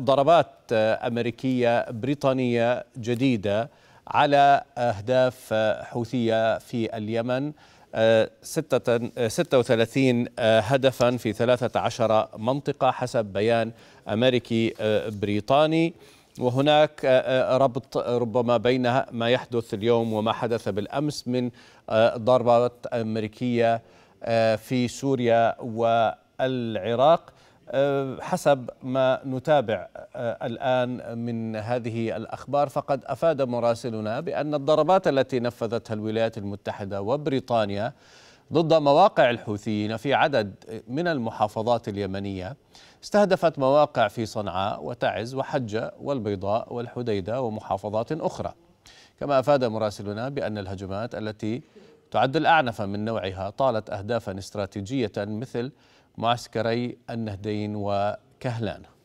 ضربات أمريكية بريطانية جديدة على أهداف حوثية في اليمن 36 آه، آه، آه، هدفا في 13 منطقة حسب بيان أمريكي بريطاني وهناك ربط ربما بين ما يحدث اليوم وما حدث بالأمس من ضربات أمريكية في سوريا والعراق أه، حسب ما نتابع أه، الآن من هذه الأخبار فقد أفاد مراسلنا بأن الضربات التي نفذتها الولايات المتحدة وبريطانيا ضد مواقع الحوثيين في عدد من المحافظات اليمنية استهدفت مواقع في صنعاء وتعز وحجة والبيضاء والحديدة ومحافظات أخرى كما أفاد مراسلنا بأن الهجمات التي تعد الأعنف من نوعها طالت أهدافا استراتيجية مثل معسكري النهدين وكهلان